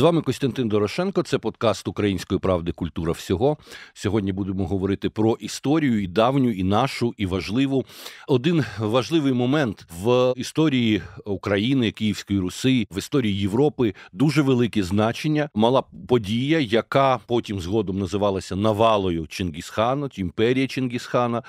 З вами Костянтин Дорошенко. Це подкаст Української правди Культура всього. Сьогодні будемо говорити про історію і давню, і нашу, і важливу. Один важливий момент в історії України, Київської Руси, в історії Європи дуже велике значення мала подія, яка потім згодом називалася навалою Чингісхана, імперія Чингісхана.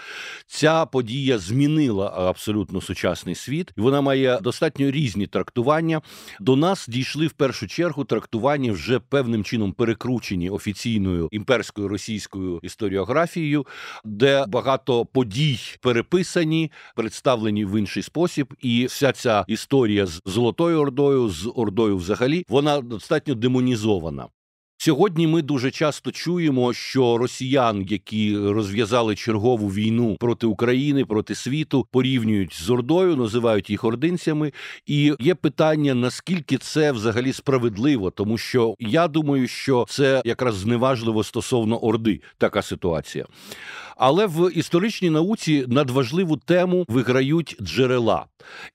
Ця подія змінила абсолютно сучасний світ, і вона має достатньо різні трактування. До нас дійшли в першу чергу трактування цитування вже певним чином перекручені офіційною імперською російською історіографією, де багато подій переписані, представлені в інший спосіб, і вся ця історія з Золотою Ордою з Ордою, взагалі, вона достатньо демонізована. Сьогодні ми дуже часто чуємо, що росіян, які розв'язали чергову війну проти України, проти світу, порівнюють з Ордою, називають їх ординцями. І є питання, наскільки це взагалі справедливо, тому що я думаю, що це якраз зневажливо стосовно Орди така ситуація. Але в історичній науці надважливу тему виграють джерела,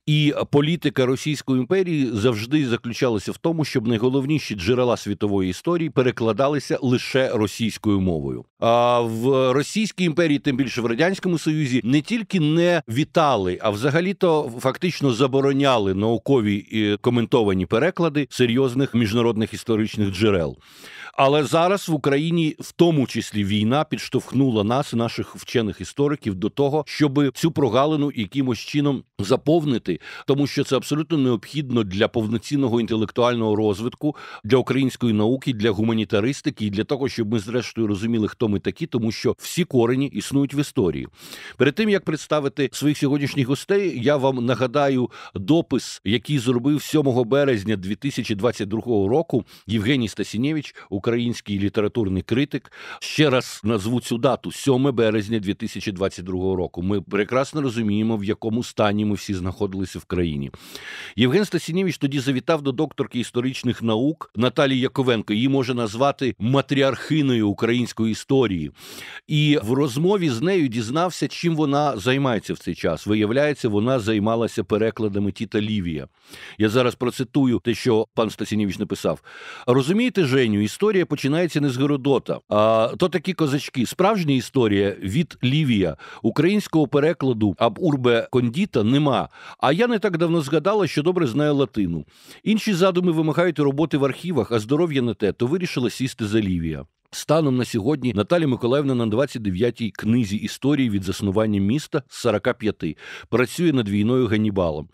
і політика Російської імперії завжди заключалася в тому, щоб найголовніші джерела світової історії перекладалися лише російською мовою. А в Російській імперії, тим більше в радянському союзі, не тільки не вітали, а взагалі-то фактично забороняли наукові і е, коментовані переклади серйозних міжнародних історичних джерел. Але зараз в Україні, в тому числі війна, підштовхнула нас, наших вчених істориків, до того, щоб цю прогалину якимось чином заповнити, тому що це абсолютно необхідно для повноцінного інтелектуального розвитку, для української науки, для гуманітаристики і для того, щоб ми зрештою розуміли, хто ми такі, тому що всі корені існують в історії. Перед тим як представити своїх сьогоднішніх гостей, я вам нагадаю допис, який зробив 7 березня 2022 року Євгеній Стасінєвич у український літературний критик. Ще раз назву цю дату 7 березня 2022 року. Ми прекрасно розуміємо, в якому стані ми всі знаходилися в країні. Євген Стасінєвич тоді завітав до докторки історичних наук Наталії Яковенко. Її може назвати матріархиною української історії. І в розмові з нею дізнався, чим вона займається в цей час. Виявляється, вона займалася перекладами Тіта Лівія. Я зараз процитую те, що пан Стасінєвич написав. Розумієте, Женю, історія історія починається не з Геродота, а то такі козачки. Справжня історія від Лівія українського перекладу аб урбе кондіта нема. А я не так давно згадала, що добре знаю латину. Інші задуми вимагають роботи в архівах, а здоров'я не те, то вирішила сісти за Лівія. Станом на сьогодні Наталі Миколаївна на 29-й книзі історії від заснування міста з 45 працює над війною Ганнібалом.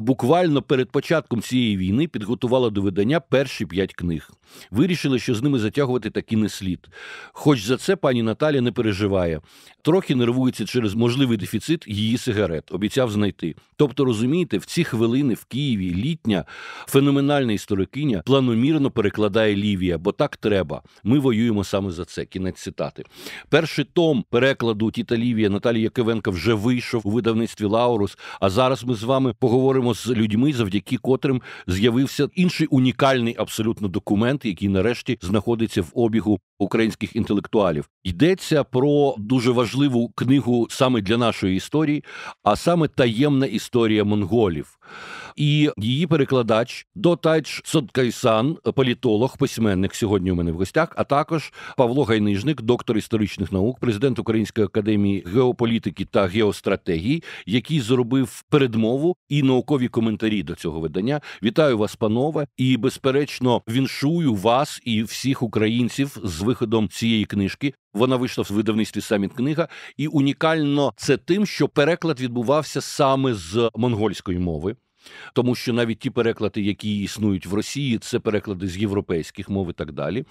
Буквально перед початком цієї війни підготувала до видання перші п'ять книг. Вирішили, що з ними затягувати таки не слід. Хоч за це пані Наталя не переживає трохи нервується через можливий дефіцит її сигарет, обіцяв знайти. Тобто, розумієте, в ці хвилини в Києві літня феноменальна історикиня планомірно перекладає Лівія, бо так треба. Ми воюємо саме за це. Кінець цитати. Перший том перекладу Тіта Лівія Наталія Якивенка вже вийшов у видавництві Лаурус. А зараз ми з вами поговоримо з людьми, завдяки котрим з'явився інший унікальний абсолютно документ, який нарешті знаходиться в обігу українських інтелектуалів. Йдеться про дуже важливі важливу книгу саме для нашої історії, а саме таємна історія монголів і її перекладач Дотайч Содкайсан, політолог, письменник сьогодні. У мене в гостях, а також Павло Гайнижник, доктор історичних наук, президент Української академії геополітики та геостратегії, який зробив передмову і наукові коментарі до цього видання. Вітаю вас, панове, і безперечно віншую вас і всіх українців з виходом цієї книжки. Вона вийшла в видавництві саміт книга, і унікально це тим, що переклад відбувався саме з монгольської мови тому що навіть ті переклади, які існують в Росії, це переклади з європейських мов і так далі.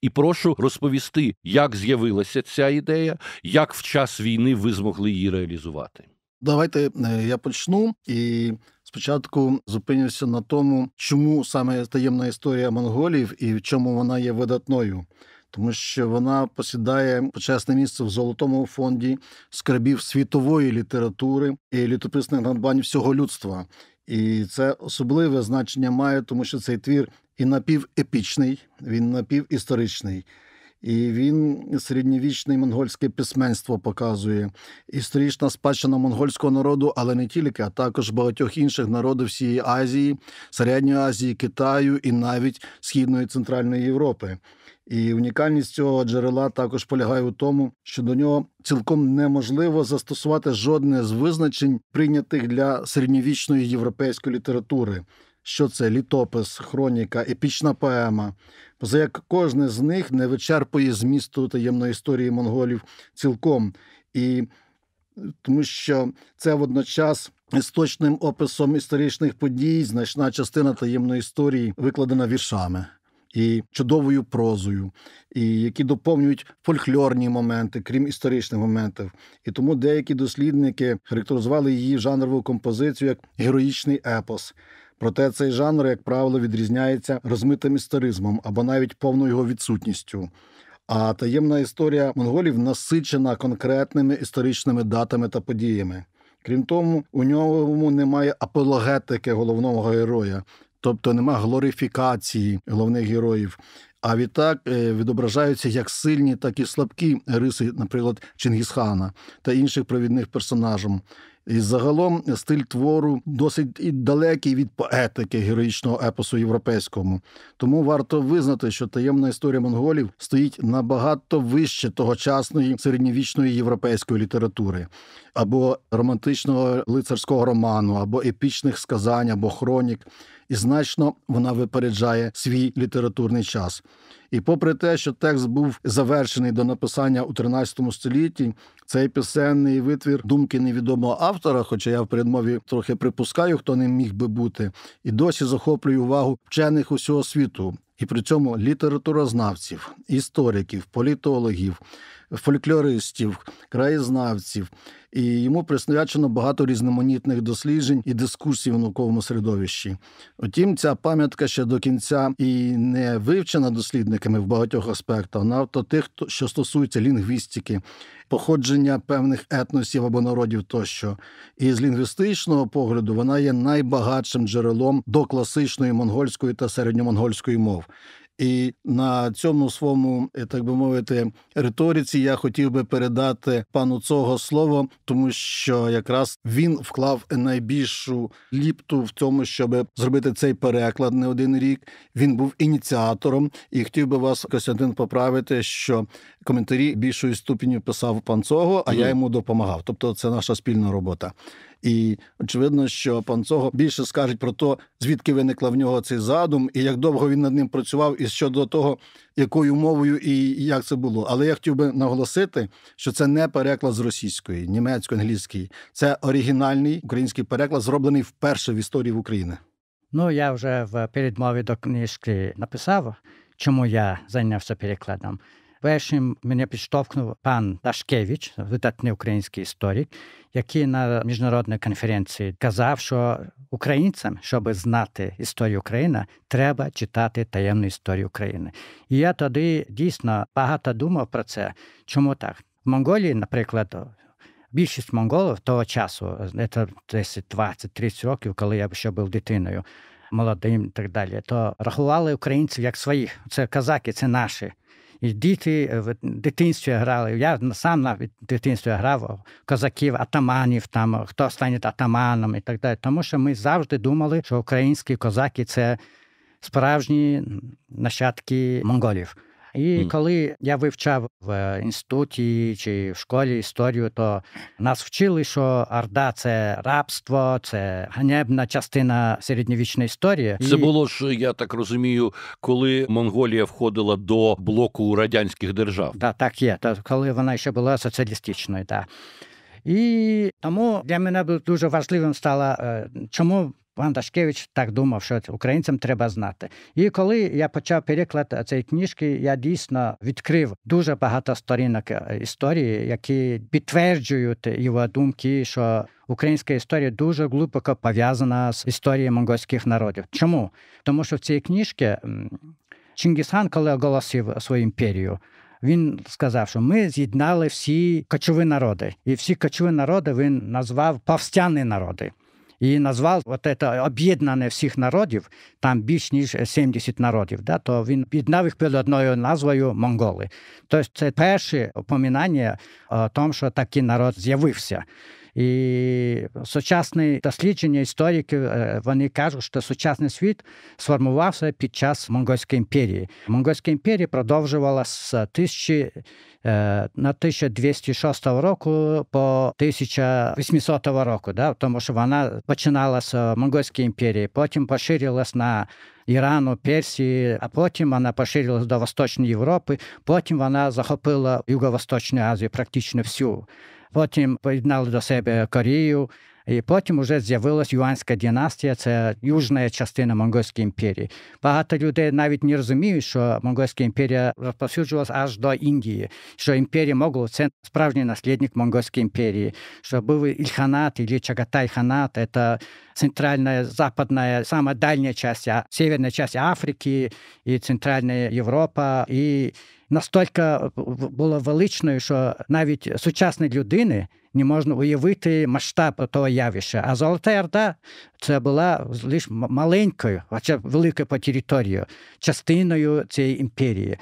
І прошу розповісти, як з'явилася ця ідея, як в час війни ви змогли її реалізувати. Давайте е, я почну і. Спочатку зупинюся на тому, чому саме таємна історія монголів і в чому вона є видатною, тому що вона посідає почесне місце в золотому фонді скарбів світової літератури і літописних надбань всього людства. І це особливе значення має, тому що цей твір і напівепічний, він напівісторичний. І він середньовічне монгольське письменство показує історична спадщина монгольського народу, але не тільки, а також багатьох інших народів всієї Азії, Середньої Азії, Китаю і навіть Східної і Центральної Європи. І унікальність цього джерела також полягає у тому, що до нього цілком неможливо застосувати жодне з визначень, прийнятих для середньовічної європейської літератури. Що це літопис, хроніка, епічна поема, поза як кожне з них не вичерпує змісту таємної історії монголів цілком, і е, тому що це водночас істочним описом історичних подій, значна частина таємної історії викладена віршами і чудовою прозою, і які доповнюють фольклорні моменти, крім історичних моментів. І тому деякі дослідники характеризували її жанрову композицію як героїчний епос. Проте цей жанр, як правило, відрізняється розмитим історизмом або навіть повною його відсутністю. А таємна історія монголів насичена конкретними історичними датами та подіями. Крім того, у ньому немає апологетики головного героя, тобто нема глорифікації головних героїв. А відтак е, відображаються як сильні, так і слабкі риси, наприклад, Чингісхана та інших провідних персонажів. І загалом стиль твору досить і далекий від поетики героїчного епосу європейському. Тому варто визнати, що таємна історія монголів стоїть набагато вище тогочасної середньовічної європейської літератури або романтичного лицарського роману, або епічних сказань, або хронік, і значно вона випереджає свій літературний час. І попри те, що текст був завершений до написання у 13 столітті, цей пісенний витвір думки невідомого автора, хоча я в передмові трохи припускаю, хто не міг би бути, і досі захоплює увагу вчених усього світу, і при цьому літературознавців, істориків, політологів фольклористів, краєзнавців, і йому присвячено багато різноманітних досліджень і дискусій в науковому середовищі. Утім, ця пам'ятка ще до кінця і не вивчена дослідниками в багатьох аспектах, навто тих, що стосується лінгвістики, походження певних етносів або народів тощо. І з лінгвістичного погляду вона є найбагатшим джерелом до класичної монгольської та середньомонгольської мов. І на цьому своєму, так би мовити, риториці я хотів би передати пану цього слово, тому що якраз він вклав найбільшу ліпту в цьому, щоб зробити цей переклад не один рік. Він був ініціатором, і хотів би вас Костянтин поправити, що коментарі більшою ступінню писав пан цього, а mm. я йому допомагав. Тобто, це наша спільна робота. І очевидно, що пан Цого більше скаже про те, звідки виникла в нього цей задум, і як довго він над ним працював, і щодо того, якою мовою і як це було. Але я хотів би наголосити, що це не переклад з російської, німецької, англійської, це оригінальний український переклад, зроблений вперше в історії в України. Ну я вже в передмові до книжки написав, чому я зайнявся перекладом. Першим мене підштовхнув пан Дашкевич, видатний український історик, який на міжнародній конференції казав, що українцям, щоб знати історію України, треба читати таємну історію України. І я тоді дійсно багато думав про це. Чому так? В Монголії, наприклад, більшість монголів того часу, це десь 20-30 років, коли я ще був дитиною молодим і так далі, то рахували українців як своїх. Це казаки, це наші. І діти е, в дитинстві грали. Я сам навіть в дитинстві грав е, козаків, атаманів, там е, хто стане атаманом і так далі. Тому що ми завжди думали, що українські козаки це справжні нащадки монголів. І коли я вивчав в інституті чи в школі історію, то нас вчили, що Орда це рабство, це ганебна частина середньовічної історії. Це і... було ж, я так розумію, коли Монголія входила до блоку радянських держав. Да, так є. Та коли вона ще була соціалістичною, так. І тому для мене дуже важливим стало, е, чому Пан Дашкевич так думав, що українцям треба знати. І коли я почав переклад цієї книжки, я дійсно відкрив дуже багато сторінок е, історії, які підтверджують його думки, що українська історія дуже глибоко пов'язана з історією монгольських народів. Чому? Тому що в цій книжці Чингісхан, коли оголосив свою імперію, він сказав, що ми з'єднали всі кочові народи, і всі кочові народи він назвав повстяні народи і назвав от це об'єднане всіх народів, там більш ніж 70 народів, да, то він об'єднав їх під одною назвою монголи. Тобто це перше опомінання о тому, що такий народ з'явився. І сучасне дослідження істориків е, вони кажуть, що сучасний світ сформувався під час монгольської імперії. Монгольська імперія продовжувала з тисячі Е, на 1206 року по 1800 року, да, тому що вона починала з е, Монгольської імперії, потім поширилась на Ірану, Персії, а потім вона поширилась до Восточної Європи, потім вона захопила Юго-Восточну Азію практично всю. Потім поєднали до себе Корію. І потім вже з'явилася юанська династія, це южна частина Монгольської імперії. Багато людей навіть не розуміють, що Монгольська імперія розповсюджувалася аж до Індії, що імперія могла це справжній наслідник Монгольської імперії, що був Ільханат або Чагатай-ханат, це центральна, западна, сама дальня частина, северна частина Африки і Центральна Європа. І настільки було величною, що навіть сучасні людини – не можна уявити масштаб того явища. А Золота Орда це була лише маленькою, хоча великою по території, частиною цієї імперії.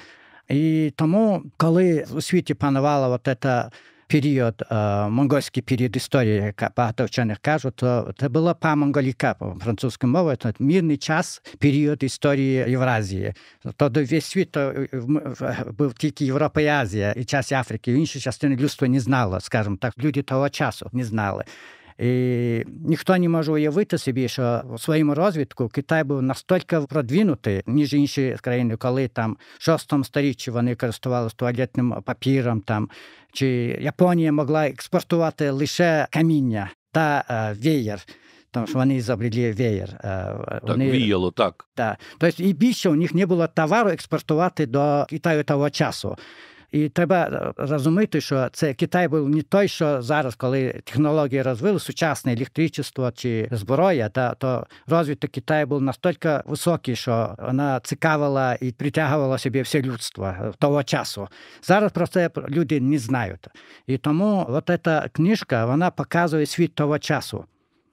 І тому, коли у світі панувала от ця період, э, монгольський період історії, як багато вчених кажуть, то це була памонголіка французькою мовою, це мирний час, період історії Євразії. Тобто весь світ то був э, э, тільки Європа і Азія, і час Африки, і інші частини людства не знало, скажімо так, люди того часу не знали. І ніхто не може уявити собі, що у своєму розвитку Китай був настільки продвинутий, ніж інші країни, коли там в шостому сторіччі вони користувалися туалетним папіром, там чи Японія могла експортувати лише каміння та е, веєр. Тому що вони забрели веєр. Е, вони... Так, віяло, так. Да. Тобто і більше у них не було товару експортувати до Китаю того часу. І треба е, розуміти, що це Китай був не той, що зараз, коли технології розвили, сучасне електричество чи зброя, та то розвиток Китаю був настільки високий, що вона цікавила і притягувала собі все людство е, того часу. Зараз про це люди не знають. І тому от ця книжка вона показує світ того часу.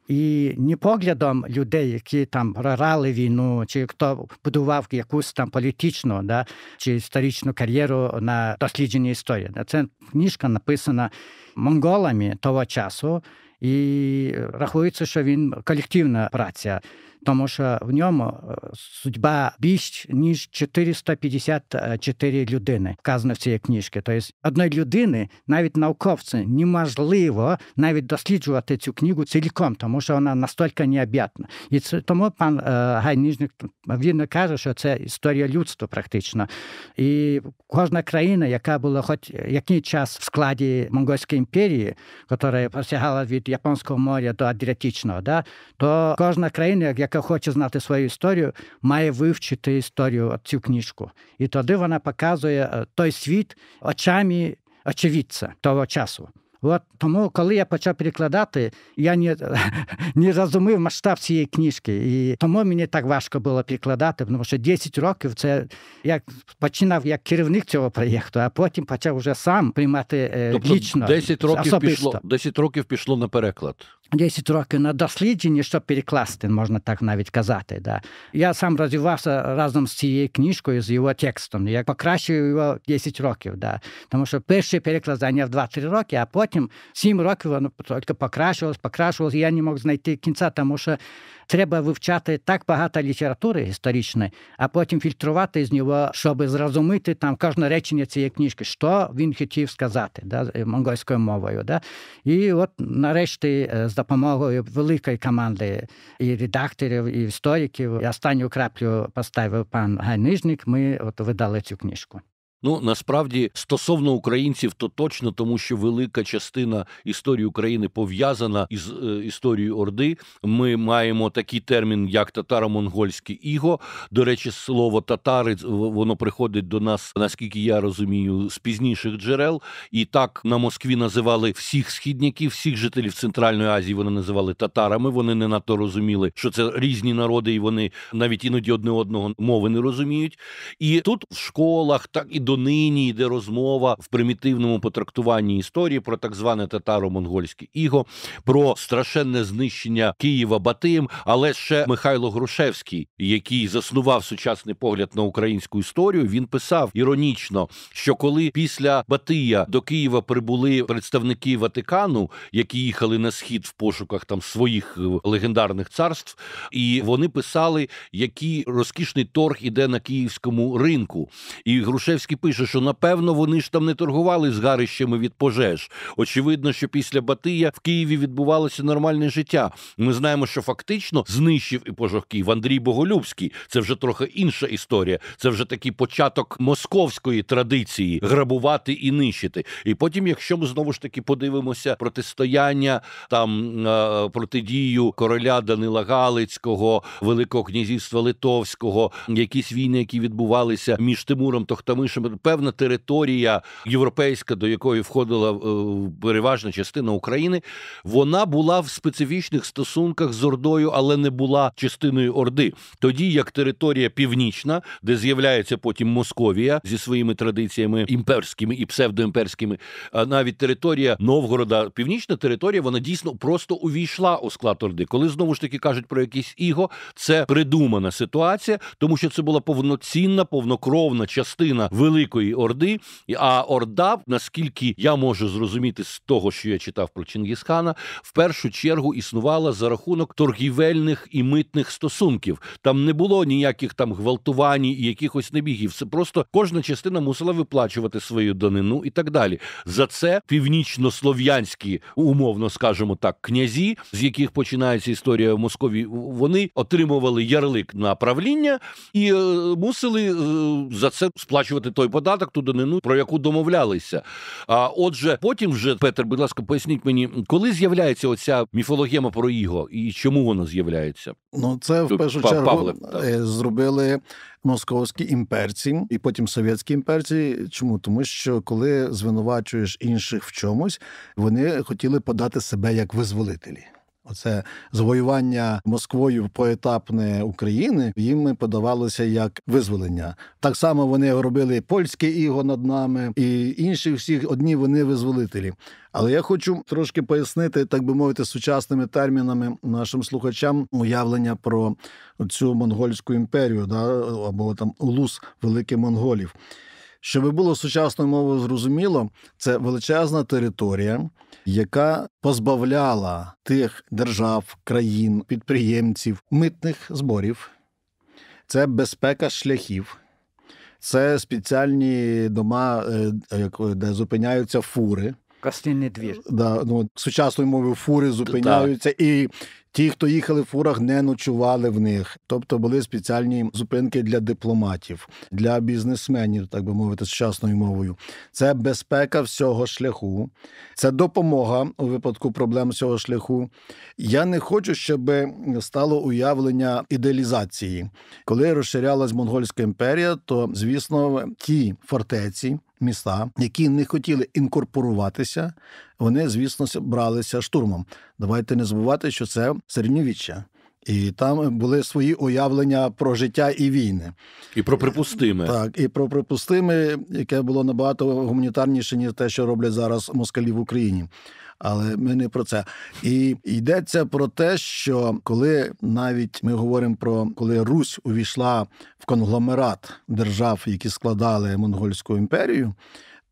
І ні поглядом людей, які там прорали війну, чи хто будував якусь там політичну да, чи історичну кар'єру на дослідженні історії. Це книжка написана монголами того часу, і рахується, що він колективна праця тому що в ньому э, судьба більш ніж 454 людини вказано в цій книжці. Тобто одної людини, навіть науковці, неможливо навіть досліджувати цю книгу цілком, тому що вона настільки необ'ятна. І це тому пан е, Гай Ніжник він каже, що це історія людства практично. І кожна країна, яка була хоч який час в складі Монгольської імперії, яка посягала від Японського моря до Адріатичного, да, то кожна країна, як яка хоче знати свою історію, має вивчити історію цю книжку. І тоді вона показує е, той світ очами очевидця того часу. От тому, коли я почав перекладати, я не не розумів масштаб цієї книжки. І тому мені так важко було перекладати, тому що 10 років це я починав як керівник цього проєкту, а потім почав вже сам приймати е, тобто, лічно. 10 років пішло 10 років пішло на переклад. 10 років на дослідженні, щоб перекласти, можна так навіть казати. Да. Я сам розвивався разом з цією книжкою, з його текстом. Я покращив його 10 років. Да. Тому що перший переклад зайняв 2-3 роки, а потім 7 років воно тільки покращувалось, покращувалось. Я не мог знайти кінця, тому що треба вивчати так багато літератури історичної, а потім фільтрувати з нього, щоб зрозуміти там кожне речення цієї книжки, що він хотів сказати да, е, монгольською мовою. Да. І от нарешті е, з допомогою великої команди і редакторів, і істориків, і останню краплю поставив пан Гайнижник, ми от видали цю книжку. Ну насправді стосовно українців, то точно тому, що велика частина історії України пов'язана із е, історією Орди. Ми маємо такий термін, як татаро-монгольське іго. До речі, слово татари воно приходить до нас, наскільки я розумію, з пізніших джерел. І так на Москві називали всіх східників, всіх жителів Центральної Азії вони називали татарами. Вони не надто розуміли, що це різні народи, і вони навіть іноді одне одного мови не розуміють. І тут в школах так і до донині йде розмова в примітивному потрактуванні історії про так зване татаро-монгольське іго, про страшенне знищення Києва Батиєм. Але ще Михайло Грушевський, який заснував сучасний погляд на українську історію, він писав іронічно, що коли після Батия до Києва прибули представники Ватикану, які їхали на схід в пошуках там своїх е, легендарних царств, і вони писали, який розкішний торг іде на київському ринку, і Грушевський пише, що напевно вони ж там не торгували з гарищами від пожеж. Очевидно, що після Батия в Києві відбувалося нормальне життя. Ми знаємо, що фактично знищив і пожог Київ Андрій Боголюбський. Це вже трохи інша історія. Це вже такий початок московської традиції грабувати і нищити. І потім, якщо ми знову ж таки подивимося протистояння там е, протидію короля Данила Галицького, Великого князівства Литовського, якісь війни, які відбувалися між Тимуром Тохтамишем певна територія європейська, до якої входила е, переважна частина України, вона була в специфічних стосунках з Ордою, але не була частиною Орди. Тоді як територія північна, де з'являється потім Московія зі своїми традиціями імперськими і псевдоімперськими, а навіть територія Новгорода, північна територія, вона дійсно просто увійшла у склад Орди. Коли знову ж таки кажуть про якісь іго, це придумана ситуація, тому що це була повноцінна, повнокровна частина великої Великої Орди. А Орда, наскільки я можу зрозуміти з того, що я читав про Чингісхана, в першу чергу існувала за рахунок торгівельних і митних стосунків. Там не було ніяких там гвалтувань і якихось небігів. Це просто кожна частина мусила виплачувати свою данину і так далі. За це північнослов'янські, умовно скажемо так, князі, з яких починається історія в Московії, вони отримували ярлик на правління і е, мусили е, за це сплачувати той податок, ту данину, про яку домовлялися. А отже, потім вже Петр, будь ласка, поясніть мені, коли з'являється оця міфологема про іго і чому вона з'являється? Ну це в першу чергу Павле, е, зробили московські імперці і потім совєтські імперці. Чому тому, що коли звинувачуєш інших в чомусь, вони хотіли подати себе як визволителі. Оце завоювання Москвою поетапне України їм подавалося як визволення. Так само вони робили польське іго над нами і інші всіх одні вони визволителі. Але я хочу трошки пояснити, так би мовити, сучасними термінами нашим слухачам уявлення про цю монгольську імперію, да або там улус великих монголів. Щоб було сучасною мовою зрозуміло, це величезна територія, яка позбавляла тих держав, країн, підприємців, митних зборів, це безпека шляхів. Це спеціальні дома, е, де зупиняються фури. Костинний двір. Да, ну, Сучасною мовою фури зупиняються, так. і Ті, хто їхали в фурах, не ночували в них, тобто були спеціальні зупинки для дипломатів, для бізнесменів, так би мовити, сучасною мовою. Це безпека всього шляху, це допомога у випадку проблем цього шляху. Я не хочу, щоб стало уявлення ідеалізації. Коли розширялась монгольська імперія, то звісно ті фортеці, міста, які не хотіли інкорпоруватися вони, звісно, бралися штурмом. Давайте не забувати, що це середньовіччя. І там були свої уявлення про життя і війни, і про припустиме так, і про припустиме, яке було набагато гуманітарніше ніж те, що роблять зараз москалі в Україні. Але ми не про це. І йдеться про те, що коли навіть ми говоримо про коли Русь увійшла в конгломерат держав, які складали монгольську імперію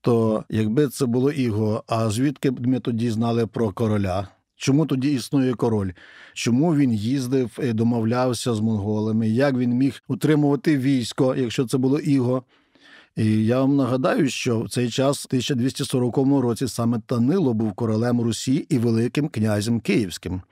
то якби це було іго, а звідки б ми тоді знали про короля? Чому тоді існує король? Чому він їздив, і домовлявся з монголами? Як він міг утримувати військо, якщо це було іго? І я вам нагадаю, що в цей час, в 1240 році, саме Танило був королем Русі і великим князем київським.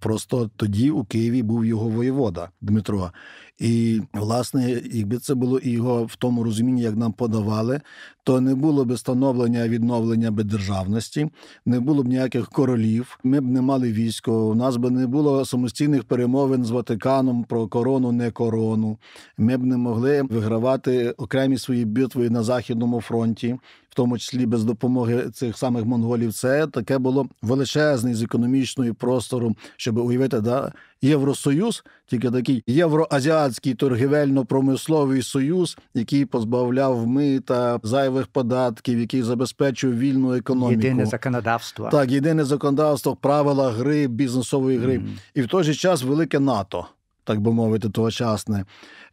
Просто тоді у Києві був його воєвода Дмитро. І власне, якби це було і його в тому розумінні, як нам подавали, то не було б становлення відновлення би державності, не було б ніяких королів. Ми б не мали військо. У нас би не було самостійних перемовин з Ватиканом про корону, не корону. Ми б не могли вигравати окремі свої битви на західному фронті. В тому числі без допомоги цих самих монголів, це таке було величезне з економічною простором, щоб уявити, да Євросоюз, тільки такий євроазіатський торгівельно-промисловий союз, який позбавляв мита зайвих податків, який забезпечує вільну економіку. Єдине законодавство. Так, єдине законодавство, правила гри, бізнесової гри, mm. і в той же час велике НАТО так би мовити, тогочасне,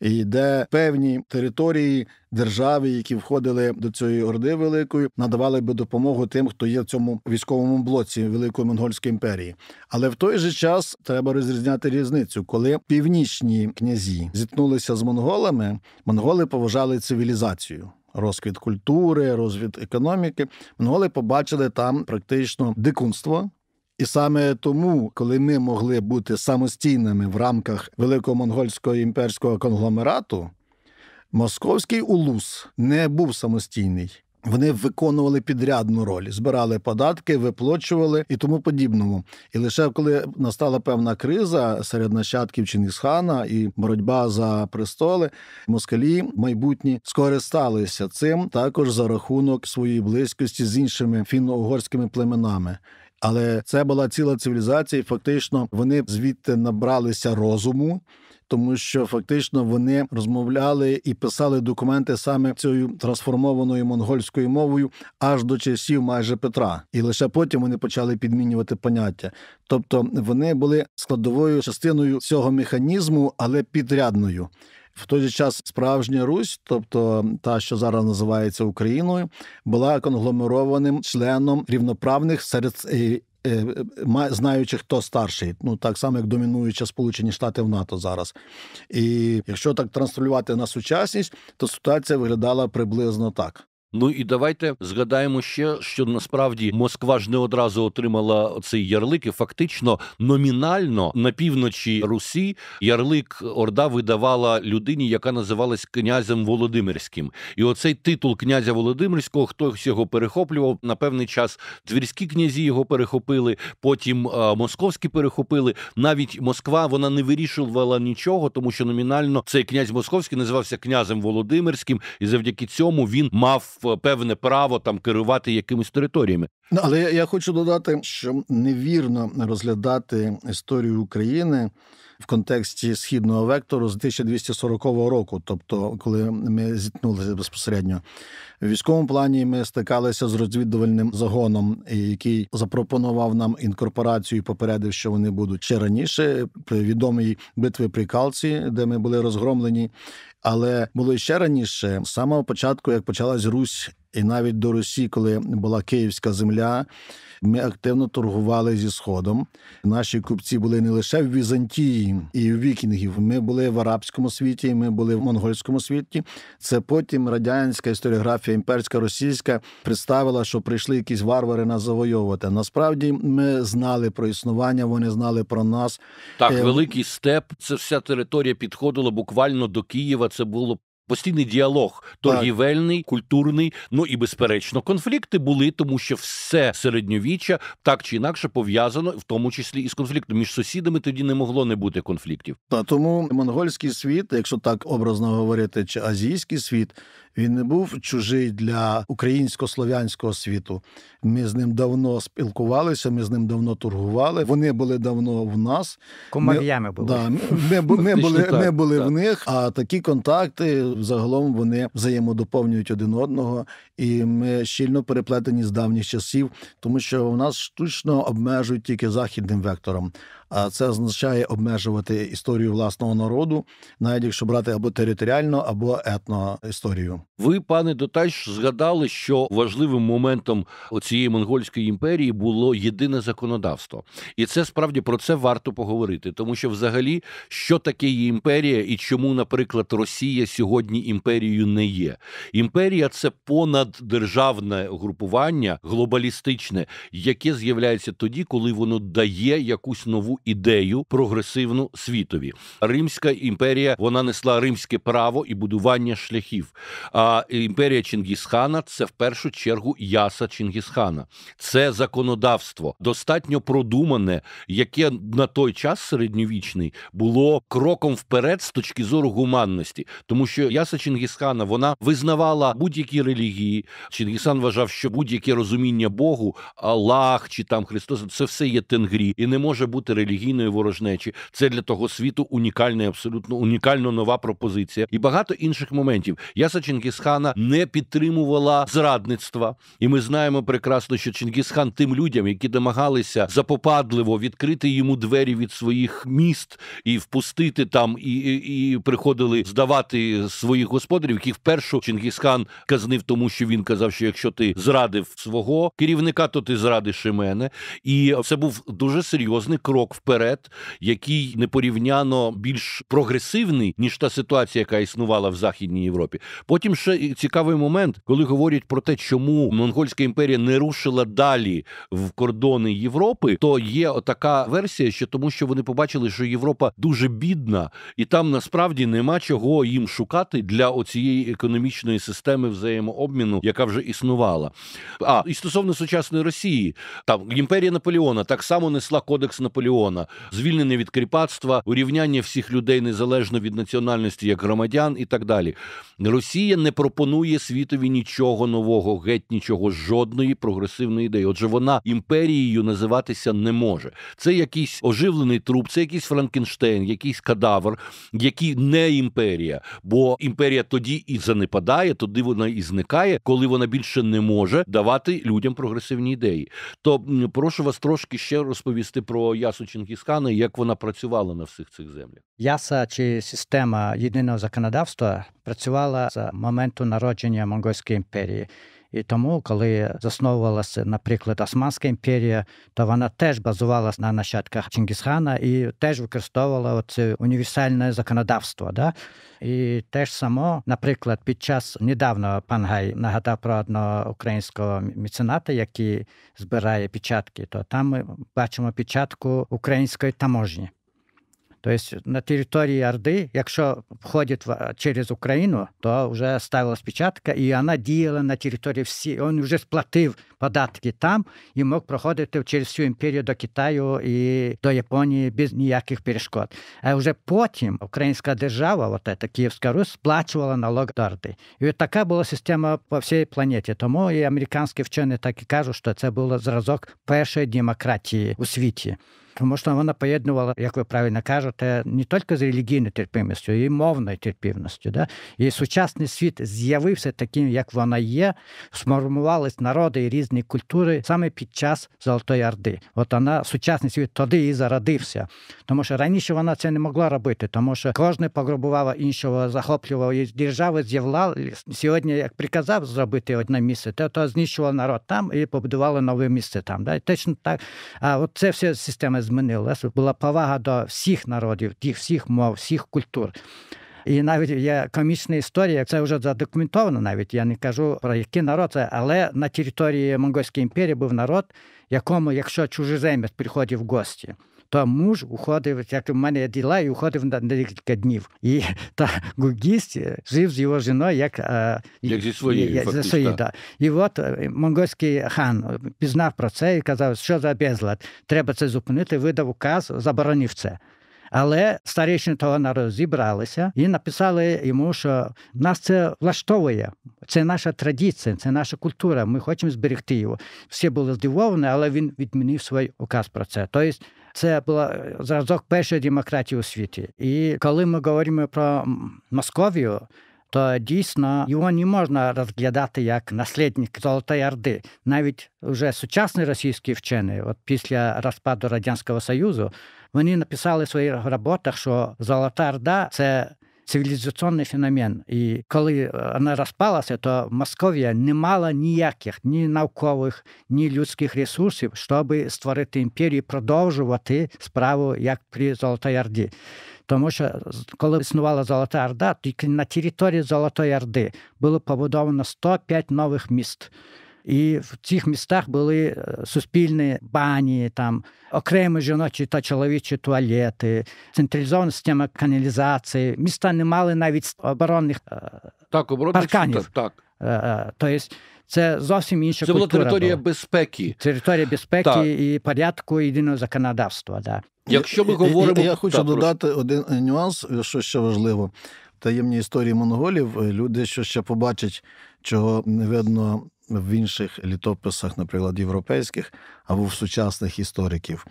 і де певні території держави, які входили до цієї орди великої, надавали би допомогу тим, хто є в цьому військовому блоці Великої Монгольської імперії. Але в той же час треба розрізняти різницю, коли північні князі зіткнулися з монголами, монголи поважали цивілізацію. Розквіт культури, розвід економіки. Монголи побачили там практично дикунство, і саме тому, коли ми могли бути самостійними в рамках великомонгольського імперського конгломерату, московський улус не був самостійний. Вони виконували підрядну роль, збирали податки, виплачували і тому подібному. І лише коли настала певна криза серед нащадків Чингісхана і боротьба за престоли, москалі майбутні скористалися цим також за рахунок своєї близькості з іншими фіно-угорськими племенами. Але це була ціла цивілізація. і Фактично, вони звідти набралися розуму, тому що фактично вони розмовляли і писали документи саме цією трансформованою монгольською мовою аж до часів майже Петра, і лише потім вони почали підмінювати поняття. Тобто вони були складовою частиною цього механізму, але підрядною. В той же час справжня Русь, тобто та, що зараз називається Україною, була конгломерованим членом рівноправних серед е, е, знаючи, хто старший, ну так само як домінуюча Сполучені Штати в НАТО зараз. І якщо так транслювати на сучасність, то ситуація виглядала приблизно так. Ну і давайте згадаємо ще, що насправді Москва ж не одразу отримала цей ярлик. і Фактично, номінально на півночі Русі ярлик Орда видавала людині, яка називалась князем Володимирським. І оцей титул князя Володимирського, хтось його перехоплював на певний час. Двірські князі його перехопили. Потім а, е, московські перехопили. Навіть Москва вона не вирішувала нічого, тому що номінально цей князь Московський називався князем Володимирським, і завдяки цьому він мав мав певне право там керувати якимись територіями. Ну, але я хочу додати, що невірно розглядати історію України в контексті східного вектору з 1240 року, тобто, коли ми зіткнулися безпосередньо в військовому плані, ми стикалися з розвідувальним загоном, який запропонував нам інкорпорацію, і попередив, що вони будуть ще раніше при відомій битви при Калці, де ми були розгромлені. Але було ще раніше, з самого початку, як почалась Русь і навіть до Росії, коли була Київська земля, ми активно торгували зі Сходом. Наші купці були не лише в Візантії і в Вікінгів. Ми були в арабському світі, ми були в монгольському світі. Це потім радянська історіографія, імперська російська представила, що прийшли якісь варвари нас завойовувати. Насправді ми знали про існування, вони знали про нас. Так, е, великий степ, це вся територія підходила буквально до Києва. Це було постійний діалог, торгівельний, культурний, ну і безперечно, конфлікти були, тому що все середньовіччя так чи інакше пов'язано, в тому числі і з конфліктом між сусідами тоді не могло не бути конфліктів. Та тому монгольський світ, якщо так образно говорити, чи азійський світ. Він не був чужий для українсько-слов'янського світу. Ми з ним давно спілкувалися, ми з ним давно торгували. Вони були давно в нас. Комар'ями були. Да, ми, ми, ми були ми були так. в них, а такі контакти загалом вони взаємодоповнюють один одного, і ми щільно переплетені з давніх часів, тому що в нас штучно обмежують тільки західним вектором. А це означає обмежувати історію власного народу, навіть якщо брати або територіальну, або етно історію. Ви, пане Дотач, згадали, що важливим моментом цієї монгольської імперії було єдине законодавство, і це справді про це варто поговорити, тому що, взагалі, що таке є імперія, і чому, наприклад, Росія сьогодні імперією не є. Імперія це понаддержавне групування глобалістичне, яке з'являється тоді, коли воно дає якусь нову ідею прогресивну світові. Римська імперія вона несла римське право і будування шляхів. А імперія Чингісхана це в першу чергу яса Чингісхана. Це законодавство достатньо продумане, яке на той час середньовічний було кроком вперед з точки зору гуманності, тому що яса Чингісхана вона визнавала будь-які релігії. Чингісхан вважав, що будь-яке розуміння Богу, Аллах чи там Христос, це все є тенгрі і не може бути релігії релігійної ворожнечі. Це для того світу унікальна, абсолютно унікально нова пропозиція і багато інших моментів. Яса Чингісхана не підтримувала зрадництва, і ми знаємо прекрасно, що Чингісхан тим людям, які домагалися запопадливо відкрити йому двері від своїх міст і впустити там, і, і, і приходили здавати своїх господарів, яких вперше Чингісхан казнив, тому що він казав, що якщо ти зрадив свого керівника, то ти зрадиш і мене. І це був дуже серйозний крок в вперед, який непорівняно більш прогресивний ніж та ситуація, яка існувала в Західній Європі. Потім ще цікавий момент, коли говорять про те, чому монгольська імперія не рушила далі в кордони Європи, то є така версія, що тому, що вони побачили, що Європа дуже бідна, і там насправді нема чого їм шукати для оцієї економічної системи взаємообміну, яка вже існувала. А і стосовно сучасної Росії, там імперія Наполеона так само несла кодекс Наполеона. Наполеона, звільнення від кріпацтва, урівняння всіх людей незалежно від національності як громадян і так далі. Росія не пропонує світові нічого нового, геть нічого, жодної прогресивної ідеї. Отже, вона імперією називатися не може. Це якийсь оживлений труп, це якийсь Франкенштейн, якийсь кадавр, який не імперія. Бо імперія тоді і занепадає, тоді вона і зникає, коли вона більше не може давати людям прогресивні ідеї. То прошу вас трошки ще розповісти про ясу Чингісхана і як вона працювала на всіх цих землях. Яса чи система єдиного законодавства працювала з моменту народження монгольської імперії. І тому, коли засновувалася, наприклад, Османська імперія, то вона теж базувалася на нащадках Чингісхана і теж використовувала це універсальне законодавство. Да? І теж само, наприклад, під час недавно пан Гай нагадав про одного українського міцената, який збирає печатки, то там ми бачимо печатку української таможні. Тобто на території Орди, якщо входить через Україну, то вже ставилась печатка, і вона діяла на території всі. Він вже сплатив податки там і мог проходити через всю імперію до Китаю і до Японії без ніяких перешкод. А вже потім українська держава, от ця Київська Русь, сплачувала налог до Орди. І от така була система по всій планеті. Тому і американські вчені так і кажуть, що це був зразок першої демократії у світі. Тому що вона поєднувала, як ви правильно кажете, не тільки з релігійною терпимістю, і мовною терпівністю. Да? І сучасний світ з'явився таким, як вона є, сформувались народи і різні культури саме під час Золотої Орди. От вона, сучасний світ туди і зародився. Тому що раніше вона це не могла робити, тому що кожен пограбував іншого, захоплював і держави, з'являла сьогодні, як приказав зробити одне місце, то, то знищував народ там і побудували нове місце там. Да? І точно так. А от це все система Змінилася. Була повага до всіх народів, тих всіх мов, всіх культур. І навіть є комічна історія, це вже задокументовано, навіть я не кажу про який народ це, але на території Монгольської імперії був народ, якому, якщо чужеземець приходив в гості. То муж уходив, як у мене діла, і уходив на декілька днів. І та гугіст жив з його жіною, як е, як зі своєю. Як, свої, да. І от е, монгольський хан пізнав про це і казав, що за безлад, треба це зупинити, видав указ, заборонив це. Але старішні того народу зібралися і написали йому, що нас це влаштовує. Це наша традиція, це наша культура. Ми хочемо зберегти його. Всі були здивовані, але він відмінив свій указ про це. Тобто це була е, зразок першої демократії у світі. І коли ми говоримо про Московію, то дійсно його не можна розглядати як наслідник Золотої Орди. Навіть вже сучасні російські вчені, от після розпаду Радянського Союзу, вони написали в своїх роботах, що Золота Орда це цивілізаційний феномен. І коли е, вона розпалася, то Московія не мала ніяких ні наукових, ні людських ресурсів, щоб створити імперію, продовжувати справу як при Золотій Орді. Тому що коли існувала Золота Орда, тільки на території Золотої Орди було побудовано 105 нових міст. І в цих містах були е, суспільні бані, там окремі жіночі та чоловічі туалети, централізована система каналізації. Міста не мали навіть оборонних е, так, оборонних парканів. Так, так. Е, тобто це зовсім інша це культура. була територія була. безпеки. Територія безпеки так. і порядку єдиного законодавства. Да. Якщо ми говоримо, я хочу так, додати просто. один нюанс, що ще важливо. Таємні історії монголів, люди, що ще побачать, чого не видно в інших літописах, наприклад, європейських або в сучасних істориків.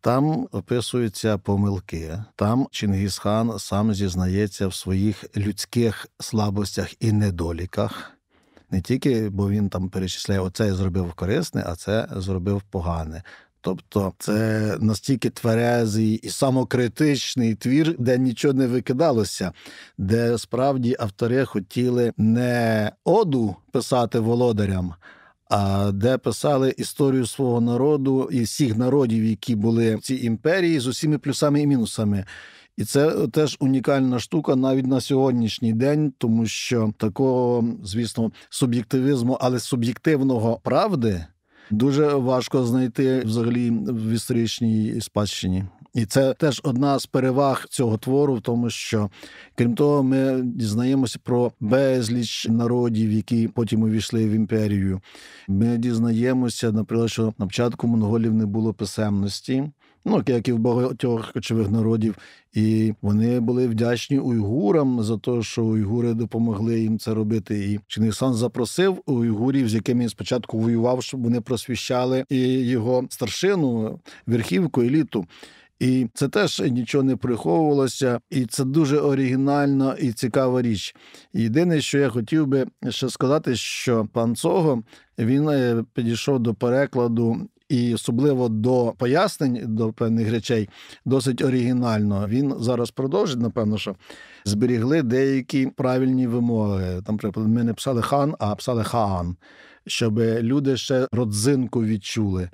Там описуються помилки. Там Чингісхан сам зізнається в своїх людських слабостях і недоліках. Не тільки бо він там перечисляє оце я зробив корисне, а це зробив погане. Тобто це настільки тверезий і самокритичний твір, де нічого не викидалося, де справді автори хотіли не оду писати володарям, а де писали історію свого народу і всіх народів, які були в цій імперії, з усіми плюсами і мінусами. І це теж унікальна штука навіть на сьогоднішній день, тому що такого, звісно, суб'єктивізму, але суб'єктивного правди дуже важко знайти взагалі в історичній спадщині. І це теж одна з переваг цього твору, в тому, що крім того, ми дізнаємося про безліч народів, які потім увійшли в імперію. Ми дізнаємося, наприклад, що на початку монголів не було писемності ну як і в багатьох кочових народів, і вони були вдячні уйгурам за те, що уйгури допомогли їм це робити. І Чингисан запросив уйгурів, з якими він спочатку воював, щоб вони просвіщали і його старшину, верхівку, еліту. І це теж нічого не приховувалося, і це дуже оригінальна і цікава річ. Єдине, що я хотів би ще сказати, що пан Цого він е, підійшов до перекладу і особливо до пояснень до певних речей, досить оригінально. Він зараз продовжить, напевно, що зберігли деякі правильні вимоги. Там, наприклад, ми не псали хан, а псали хаан, щоб люди ще родзинку відчули.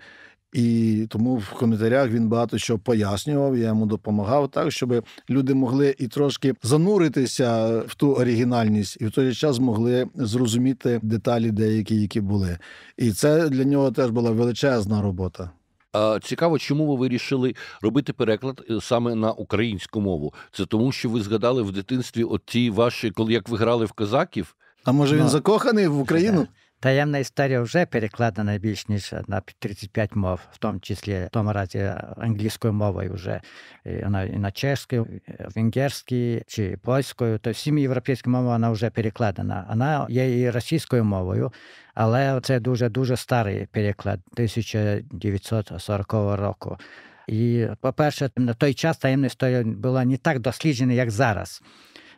І тому в коментарях він багато що пояснював, я йому допомагав так, щоб люди могли і трошки зануритися в ту оригінальність, і в той же час могли зрозуміти деталі, деякі, які були. І це для нього теж була величезна робота. Цікаво, чому ви вирішили робити переклад е, саме на українську мову? Це тому, що ви згадали в дитинстві от ті ваші, коли як ви грали в козаків. А може він закоханий в Україну? Таємна історія вже перекладена більш ніж на 35 мов, в тому числі в тому разі англійською мовою вже і вона і на чешську, венгерську чи польською. То всім європейським мовам вона вже перекладена. Вона є і російською мовою, але це дуже дуже старий переклад 1940 року. І, по-перше, на той час таємна історія була не так досліджена, як зараз.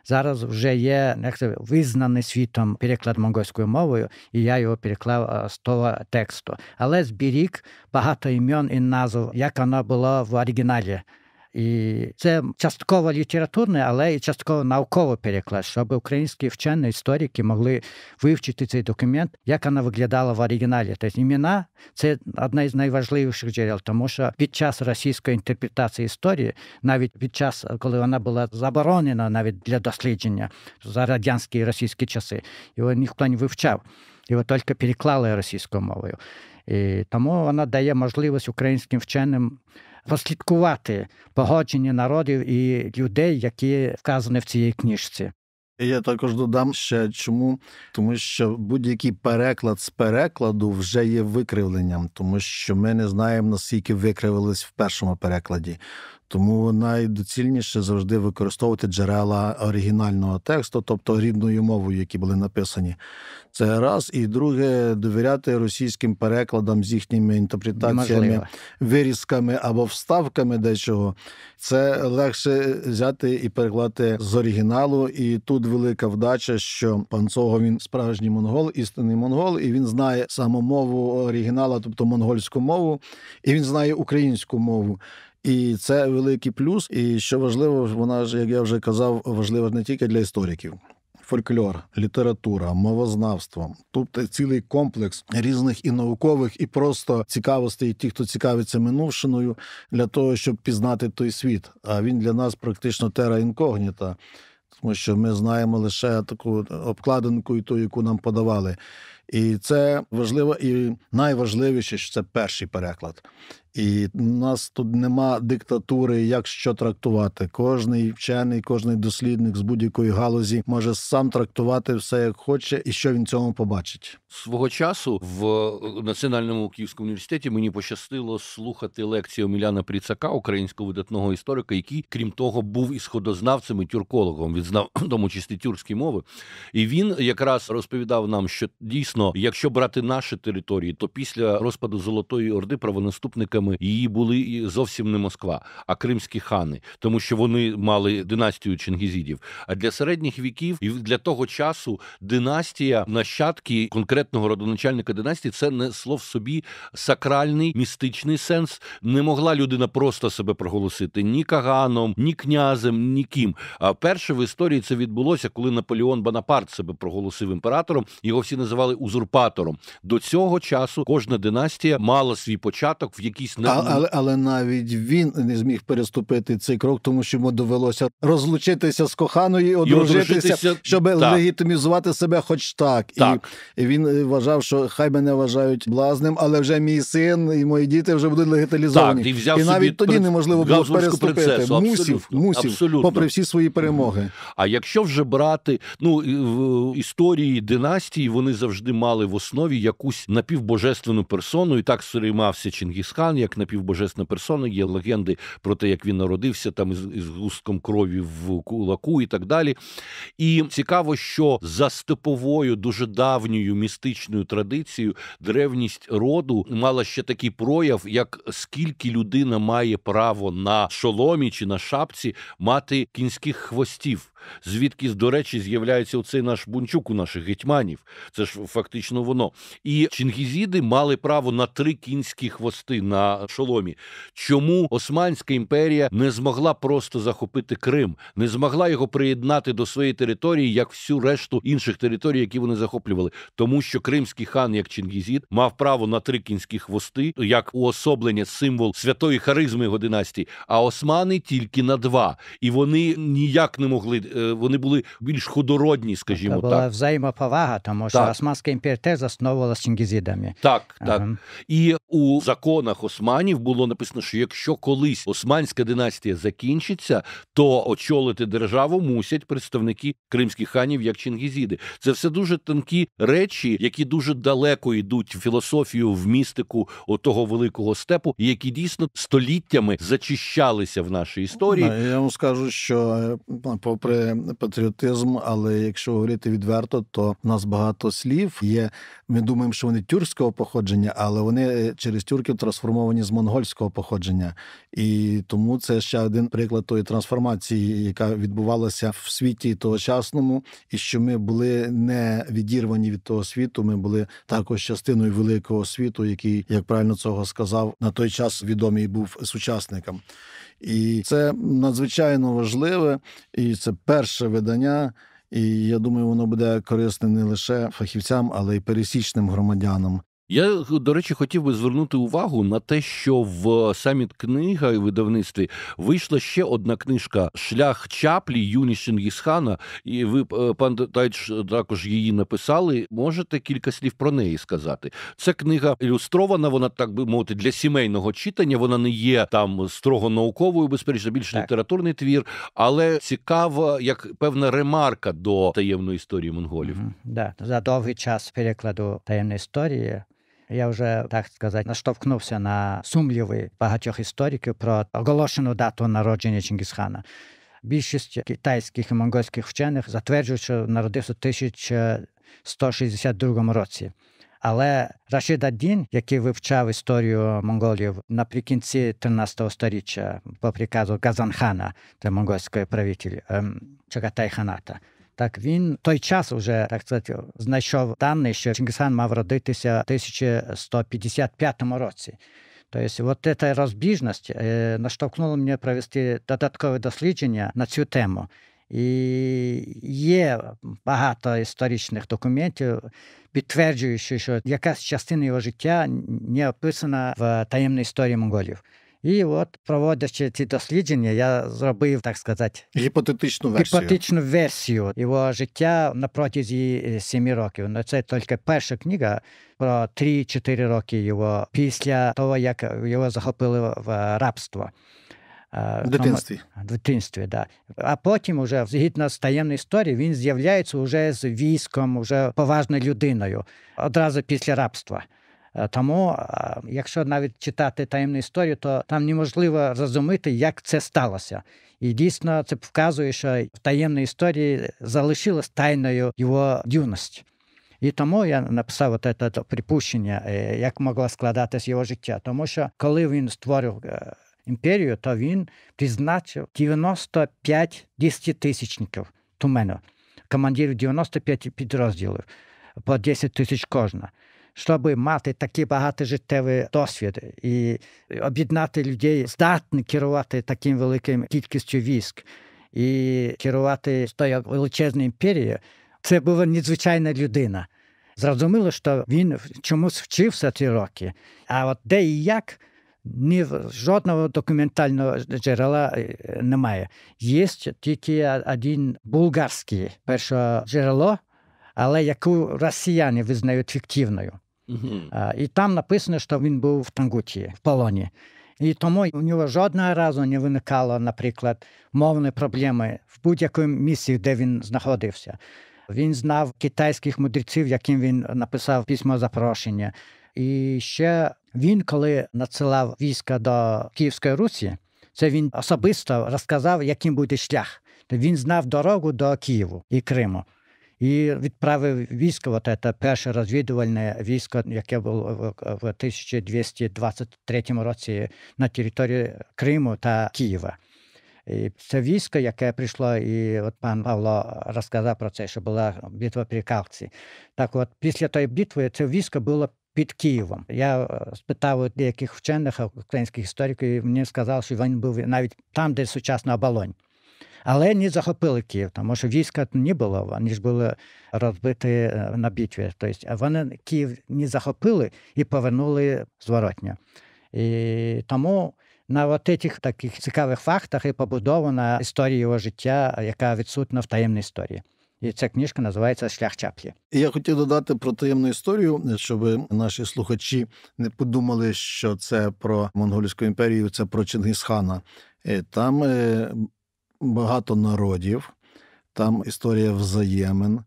Зараз вже є як визнаний світом переклад монгольською мовою, і я його переклав е, з того тексту. Але зберіг багато імен і назв, як воно було в оригіналі і це частково літературний, але і частково науковий переклад, щоб українські вчені історики могли вивчити цей документ, як вона виглядала в оригіналі. Тобто імена це одна з найважливіших джерел, тому що під час російської інтерпретації історії, навіть під час, коли вона була заборонена навіть для дослідження за радянські і російські часи, його ніхто не вивчав, його тільки переклали російською мовою. І Тому вона дає можливість українським вченим прослідкувати погодження народів і людей, які вказані в цій книжці. Я також додам ще чому, тому що будь-який переклад з перекладу вже є викривленням, тому що ми не знаємо наскільки викривились в першому перекладі. Тому найдоцільніше завжди використовувати джерела оригінального тексту, тобто рідною мовою, які були написані. Це раз. І друге, довіряти російським перекладам з їхніми інтерпретаціями, вирізками або вставками дечого. Це легше взяти і перекладати з оригіналу. І тут велика вдача, що пан Цого він справжній монгол, істинний монгол, і він знає саму мову оригінала, тобто монгольську мову, і він знає українську мову. І це великий плюс. І що важливо, вона ж, як я вже казав, важлива не тільки для істориків. Фольклор, література, мовознавство, тут тобто цілий комплекс різних і наукових, і просто цікавостей, ті, хто цікавиться минувшиною, для того, щоб пізнати той світ. А він для нас практично тера інкогніта, тому що ми знаємо лише таку обкладинку, і ту, яку нам подавали. І це важливо, і найважливіше, що це перший переклад. І у нас тут нема диктатури, як що трактувати. Кожний вчений, кожний дослідник з будь-якої галузі може сам трактувати все, як хоче, і що він цьому побачить. Свого часу в е, національному київському університеті мені пощастило слухати лекцію Міляна Пріцака, українського видатного історика, який, крім того, був і сходознавцем і тюркологом. відзнав в тому числі тюркські мови. І він якраз розповідав нам, що дійсно, якщо брати наші території, то після розпаду Золотої Орди правонаступника. Турками її були і зовсім не Москва, а кримські хани, тому що вони мали династію чингізідів. А для середніх віків і для того часу династія нащадки конкретного родоначальника династії це несло в собі сакральний містичний сенс. Не могла людина просто себе проголосити ні каганом, ні князем, ні ким. А перше в історії це відбулося, коли Наполеон Бонапарт себе проголосив імператором. Його всі називали узурпатором. До цього часу кожна династія мала свій початок в якійсь якісь на але, але, навіть він не зміг переступити цей крок, тому що йому довелося розлучитися з коханою, і одружитися, щоб так. легітимізувати себе, хоч так. так. І він вважав, що хай мене вважають блазним, але вже мій син і мої діти вже будуть легіталізовані. Так, і, взяв і навіть собі тоді пред... неможливо було переступити. Принцесу. Мусів, мусів, абсолютно. попри всі свої перемоги. А якщо вже брати ну в історії династії, вони завжди мали в основі якусь напівбожественну персону, і так сприймався Чингісхан, як напівбожесна персона, є легенди про те, як він народився там із, із густком крові в кулаку і так далі. І цікаво, що за степовою, дуже давньою містичною традицією древність роду мала ще такий прояв, як скільки людина має право на шоломі чи на шапці мати кінських хвостів звідки, до речі, з'являється оцей наш бунчук у наших гетьманів. Це ж фактично воно. І чингізіди мали право на три кінські хвости на шоломі. Чому Османська імперія не змогла просто захопити Крим, не змогла його приєднати до своєї території, як всю решту інших територій, які вони захоплювали? Тому що кримський хан, як Чингізід, мав право на три кінські хвости, як уособлення символ святої харизми його династії, а османи тільки на два, і вони ніяк не могли Е, вони були більш худородні, скажімо Це тобто була так. взаємоповага, тому що Османська імперія засновувалася чингізідами. Так, так. uh І у законах Османів було написано, що якщо колись Османська династія закінчиться, то очолити державу мусять представники кримських ханів як чингізіди. Це все дуже тонкі речі, які дуже далеко йдуть в філософію, в містику того великого степу, які дійсно століттями зачищалися в нашій історії. Ну, я вам скажу, що е, попри патріотизм, але якщо говорити відверто, то в нас багато слів є. Ми думаємо, що вони тюркського походження, але вони е, через тюрків трансформовані з монгольського походження, і тому це ще один приклад тої трансформації, яка відбувалася в світі тогочасному, і що ми були не відірвані від того світу. Ми були також частиною великого світу, який, як правильно цього сказав, на той час відомий був сучасником. І це надзвичайно важливе, і це перше видання. І я думаю, воно буде корисне не лише фахівцям, але й пересічним громадянам. Я, до речі, хотів би звернути увагу на те, що в е, саміт книга і видавництві вийшла ще одна книжка Шлях Чаплі Юні Чингісхана. І ви, е, пан Тайч, е, також її написали. Можете кілька слів про неї сказати? Це книга ілюстрована, вона, так би мовити, для сімейного читання. Вона не є там строго науковою, безперечно, більш літературний твір, але цікава як певна ремарка до таємної історії монголів. Mm-hmm. Да. За довгий час перекладу таємної історії. Я вже так сказати наштовхнувся на сумніви багатьох істориків про оголошену дату народження Чингісхана. Більшість китайських і монгольських вчених затверджують, що народився в 1162 році. Але Рашид Аддін, який вивчав історію монголів наприкінці 13 століття по приказу Казанхана, це монгольського правителя ем, Ханата. Так він той час вже так сказати, знайшов дані, що Чингисхан мав родитися в 1155 році. Тобто есть вот эта розбіжність е, наштовхнула мене провести додаткове дослідження на цю тему. І є багато історичних документів, підтверджуючи, що якась частина його життя не описана в таємній історії монголів. І от, проводячи ці дослідження, я зробив, так сказати, гіпотетичну версію Гіпотетичну версію його життя на протязі э, сімі років. Ну, це тільки перша книга про 3-4 роки його після того, як його захопили в э, рабство. Э, в дитинстві. В дитинстві, да. А потім, уже, згідно з таємною історією, він з'являється вже з військом, вже поважною людиною одразу після рабства. Е, тому, е, якщо навіть читати таємну історію, то там неможливо розуміти, як це сталося. І дійсно це вказує, що в таємній історії залишилась тайною його юність. І тому я написав от це припущення, е, як могло складатися його життя. Тому що коли він створив імперію, то він призначив 95 десятитисячників тумену, командирів 95 підрозділів по 10 тисяч кожна щоб мати такий багатий життєвий досвід і об'єднати людей, здатні керувати таким великим кількістю військ і керувати тою величезною імперією. Це була надзвичайна людина. Зрозуміло, що він чомусь вчився ці роки, а от де і як. Ні жодного документального джерела е, немає. Є тільки один булгарський перше джерело, але яку росіяни визнають фіктивною. Uh-huh. І там написано, що він був в Тангуті, в полоні. І тому у нього жодного разу не виникало, наприклад, мовної проблеми в будь-якому місці, де він знаходився. Він знав китайських мудреців, яким він написав письмо запрошення. І ще він, коли надсилав війська до Київської Русі, це він особисто розказав, яким буде шлях. Він знав дорогу до Києву і Криму і відправив військо, от це перше розвідувальне військо, яке було в 1223 році на території Криму та Києва. І Це військо, яке прийшло, і от пан Павло розказав про це, що була битва при Калці. Так от, після тої битви це військо було під Києвом. Я е, спитав деяких вчених, українських істориків, і мені сказали, що він був навіть там, де сучасна оболонь але не захопили Київ, тому що війська не було, вони ж були розбиті е, на битві. Тобто вони Київ не захопили і повернули зворотня. І тому на от цих таких цікавих фактах і побудована історія його життя, яка відсутна в таємній історії. І ця книжка називається Шлях Чаплі. Я хотів додати про таємну історію, щоб наші слухачі не подумали, що це про монгольську імперію, це про Чингисхана. Е, там е, багато народів, там історія взаємин,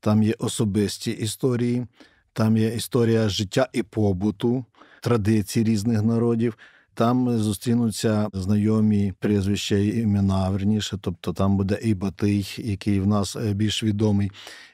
там є особисті історії, там є історія життя і побуту, традицій різних народів. Там зустрінуться знайомі прізвища і імена верніше, тобто там буде і Батий, який в нас е, більш відомий,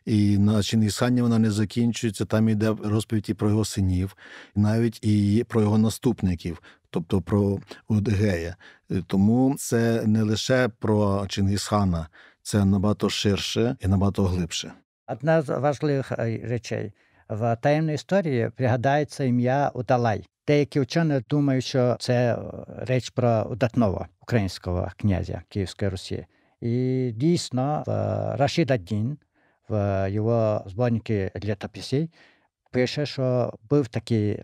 і на Чингісхані вона не закінчується. Там йде розповідь і про його синів, навіть і про його наступників тобто про Удгея. Е, тому це не лише про Чингісхана, це набагато ширше і набагато глибше. Одна з важливих е, речей в таємній історії пригадається ім'я Удалай. Деякі вчені думають, що це е, реч про удатного українського князя Київської Русі. І дійсно, Рашіда Дін в його зборники літописів пише, що був такий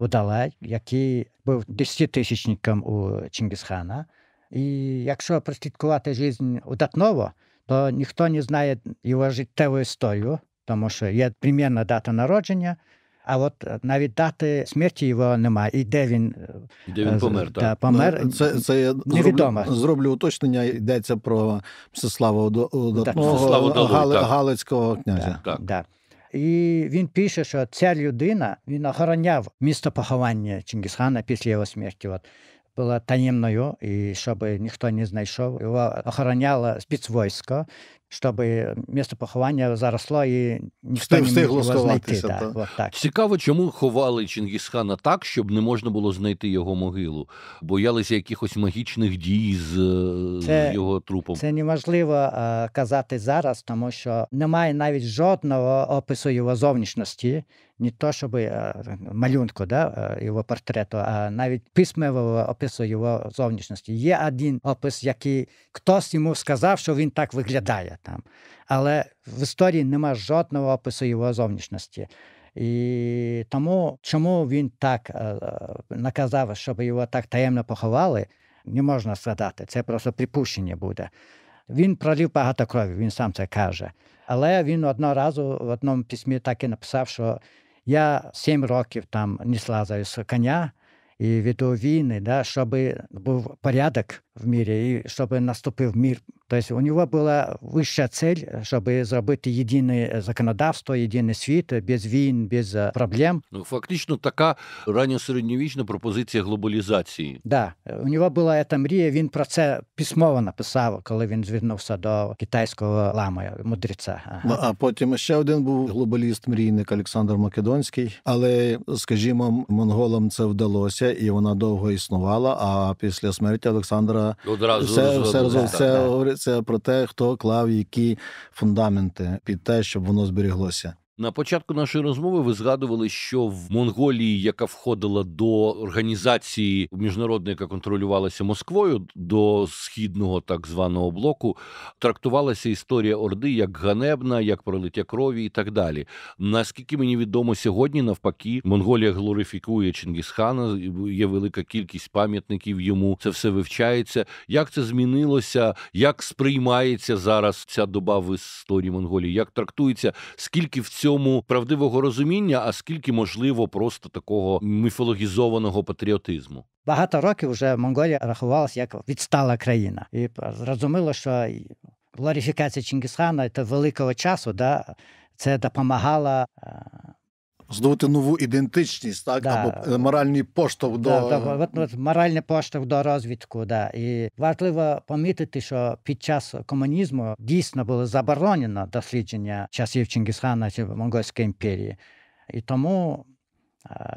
вдалай, який був десятитисячником у Чингісхана. І якщо прослідкувати життя удатново, то ніхто не знає його життєву історію, тому що є примірна дата народження, а от е, навіть дати смерті його немає. І де він е, де він помер? так? помер ну, це це я невідомо. Зроблю, зроблю уточнення. Йдеться про Всеславу Удатного, Мстислава Удалу, Гали, так. Галицького князя. Да, так. Да. І він пише, що ця людина він охороняв місто поховання Чингисхана після його смерті. От була таємною, і щоб ніхто не знайшов. Його охороняло спецвойсько щоб місце поховання заросло і ніхто не міг його знайти. Так, от, так. Цікаво, чому ховали Чингісхана так, щоб не можна було знайти його могилу, боялися якихось магічних дій з е, це, його трупом. Це неможливо е, казати зараз, тому що немає навіть жодного опису його зовнішності. Не то, щоб е, малюнку да, його портрету, а навіть письмового опису його зовнішності. Є один опис, який хтось йому сказав, що він так виглядає там. Але в історії нема жодного опису його зовнішності. І тому, чому він так е, е, наказав, щоб його так таємно поховали, не можна сказати. Це просто припущення буде. Він пролив багато крові, він сам це каже. Але він одного разу в одному письмі так і написав, що я сім років там не слазаю з коня і веду війни, да, щоб був порядок в мире, и чтобы наступил мир. То тобто есть у него была высшая цель, чтобы зробити єдине законодавство, єдиний світ без війн, без е, проблем. Ну, фактично, така ранньосередньовічна пропозиція глобалізації. Да, у нього була эта мрія. Він про це письмово написав, коли він звернувся до китайського лама мудреця. Ага. Ну, а потім ще один був глобаліст, мрійник Олександр Македонський. Але, скажімо, монголам це вдалося, і вона довго існувала. А після смерті Олександра про Одразу все все, розуміло, все, говориться про те, хто клав які фундаменти під те, щоб воно зберіглося. На початку нашої розмови ви згадували, що в Монголії, яка входила до організації міжнародної, яка контролювалася Москвою до східного так званого блоку, трактувалася історія Орди як ганебна, як пролиття крові і так далі. Наскільки мені відомо сьогодні, навпаки, Монголія глорифікує Чингісхана, є велика кількість пам'ятників йому. Це все вивчається. Як це змінилося? Як сприймається зараз ця доба в історії Монголії? Як трактується? Скільки в цьому? цьому правдивого розуміння, а скільки можливо просто такого міфологізованого патріотизму. Багато років вже Монголія рахувалася як відстала країна, і зрозуміло, що глорифікація Чингісхана та великого часу, да, це допомагала е, здобути нову ідентичність, так да. або е, моральний поштовх до да, от, от, моральний поштовх до розвідку. Да. І важливо помітити, що під час комунізму дійсно було заборонено дослідження часів Чингисхана чи монгольської імперії, і тому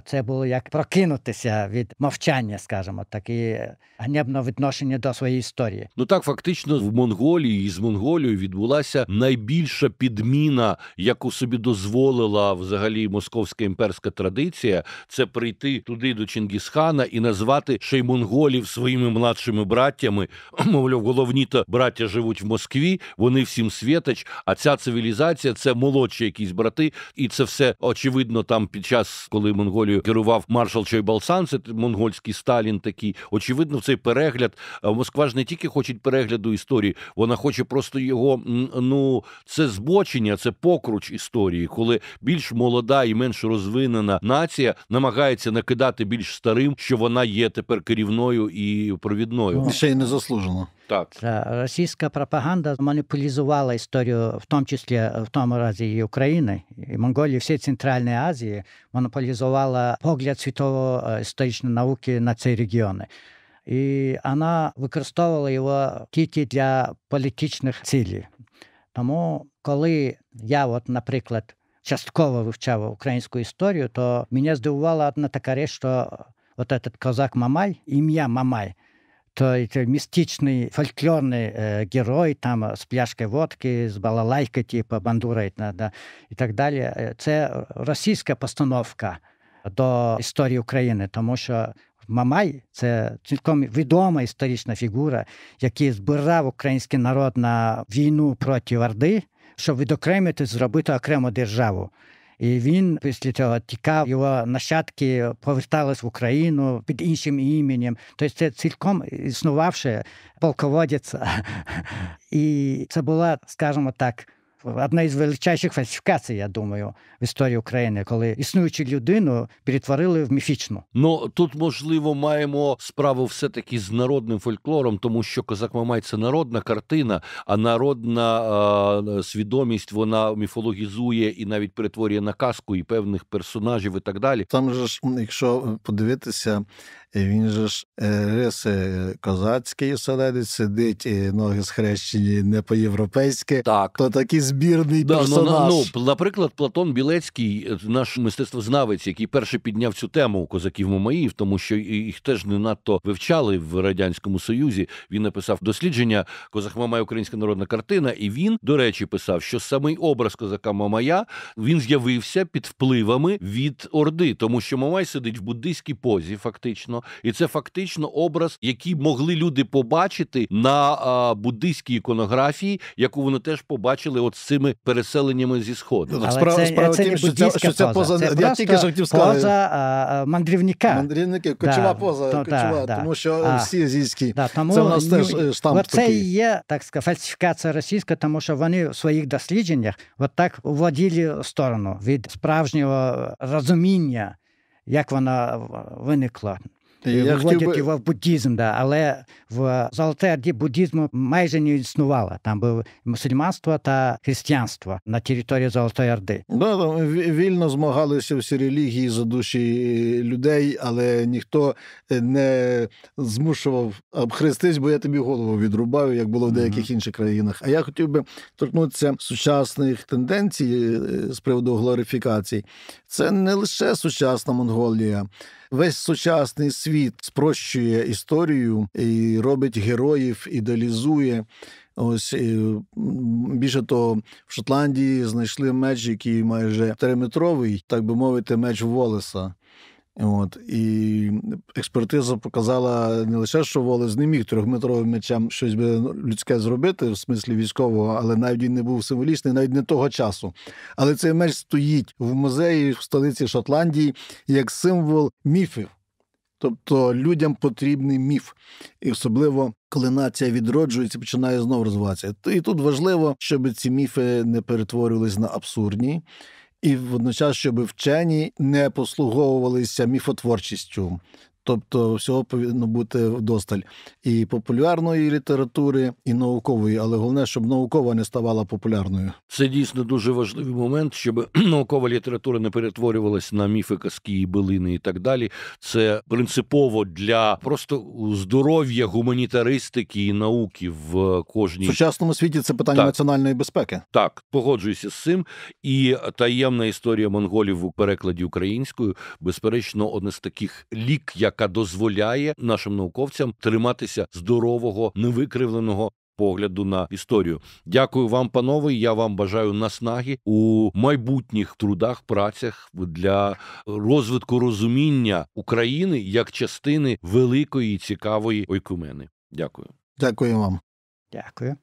це було як прокинутися від мовчання, скажімо таке і відношення до своєї історії. Ну так фактично в Монголії і з Монголією відбулася найбільша підміна, яку собі дозволила взагалі московська імперська традиція. Це прийти туди до Чингісхана і назвати ще й монголів своїми младшими браттями. Мовляв, головні то браття живуть в Москві. Вони всім світач. А ця цивілізація це молодші якісь брати, і це все очевидно там під час, коли коли Монголією керував маршал Чойбалсан, це монгольський Сталін. Такий очевидно, цей перегляд Москва ж не тільки хоче перегляду історії, вона хоче просто його. Ну це збочення, це покруч історії, коли більш молода і менш розвинена нація намагається накидати більш старим, що вона є тепер керівною і провідною. Ще й не заслужено. Так. Е, російська пропаганда маніпулізувала історію, в тому числі в тому разі і України, і Монголії, всієї Центральної Азії, монополізувала погляд світової е, історичної науки на ці регіони. І вона використовувала його тільки для політичних цілей. Тому, коли я, от, наприклад, частково вивчав українську історію, то мене здивувала одна така річ, що от этот козак Мамай, ім'я Мамай – той містичний фольклорний фольклорный е, герой, там е, з пляшки водки, з балалайки, типа бандура да, і так далі. Е, це російська постановка до історії України, тому що Мамай це цілком відома історична фігура, який збирав український народ на війну проти Орди, щоб відокремити зробити окрему державу. І він після цього тікав, його нащадки повертались в Україну під іншим іменем. Тобто це цілком існувавши полководець. І це була, скажімо так, одна із величайших фальсифікацій, я думаю, в історії України, коли існуючу людину перетворили в міфічну. Ну тут можливо маємо справу все таки з народним фольклором, тому що козак Мамай це народна картина, а народна е- свідомість вона міфологізує і навіть перетворює на казку і певних персонажів, і так далі. Там же ж, якщо подивитися. Він же ж е, риси е, козацький оселедець, сидить і е, ноги схрещені не по європейськи. Так то такі з збірний да, ну, персонаж. Ну, ну, Наприклад, Платон Білецький, е, наш мистецтвознавець, який перший підняв цю тему козаків Мамаїв, тому що їх теж не надто вивчали в радянському союзі. Він написав дослідження Козак Мамай, українська народна картина, і він, до речі, писав, що самий образ козака Мамая він з'явився під впливами від орди, тому що Мамай сидить в буддийській позі, фактично, і це фактично образ, який могли люди побачити на буддийській іконографії, яку вони теж побачили. от цими переселеннями зі сходу. Ну, Але справа це, справа це тим, що це, що це поза це я тільки що хотів сказати. поза а, мандрівника. Мандрівники, кочова да, поза, то, кочова, да, тому що а, всі зійські. Да, тому, це в нас теж ну, штамп Це і є, так сказати, фальсифікація російська, тому що вони в своїх дослідженнях от так уводили сторону від справжнього розуміння як вона виникла Е, е, я вводять хотів... його в буддізм, да, але в Золотій Орді буддізму майже не існувало. Там було мусульманство та християнство на території Золотої Орди. Да, там вільно змагалися всі релігії за душі е, людей, але ніхто не змушував обхрестись, бо я тобі голову відрубаю, як було в деяких mm-hmm. інших країнах. А я хотів би торкнутися сучасних тенденцій з приводу глорифікації. Це не лише сучасна Монголія весь сучасний світ спрощує історію і робить героїв, ідеалізує. Ось е, більше того, в Шотландії знайшли меч, який майже триметровий, так би мовити, меч Волеса. От І експертиза показала не лише, що Волес не міг трьохметровим мечем щось би людське зробити, в смислі військового, але навіть він не був символічний, навіть не того часу. Але цей меч стоїть в музеї в столиці Шотландії як символ міфів. Тобто людям потрібний міф, і особливо коли нація відроджується, починає знову розвиватися. І тут важливо, щоб ці міфи не перетворювалися на абсурдні і водночас, щоб вчені не послуговувалися міфотворчістю, Тобто всього повинно бути вдосталь і популярної літератури, і наукової, але головне, щоб наукова не ставала популярною. Це дійсно дуже важливий момент, щоб наукова література не перетворювалася на міфи, казки, билини і так далі. Це принципово для просто здоров'я гуманітаристики і науки в кожній сучасному світі. Це питання так. національної безпеки. Так, погоджуюся з цим. І таємна історія монголів у перекладі українською, безперечно, одне з таких лік, як яка дозволяє нашим науковцям триматися здорового, невикривленого. Погляду на історію, дякую вам, панове. Я вам бажаю наснаги у майбутніх трудах, працях для розвитку розуміння України як частини великої цікавої ойкумени. Дякую, дякую вам. Дякую.